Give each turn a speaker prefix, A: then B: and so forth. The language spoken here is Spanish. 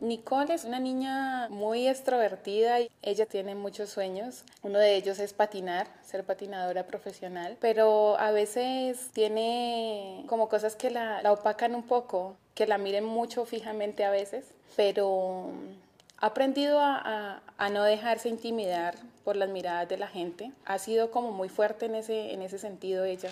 A: Nicole es una niña muy extrovertida y ella tiene muchos sueños. Uno de ellos es patinar, ser patinadora profesional, pero a veces tiene como cosas que la, la opacan un poco, que la miren mucho fijamente a veces, pero mm, ha aprendido a, a, no dejarse intimidar por las miradas de la gente. Ha sido como muy fuerte en ese, en ese sentido ella.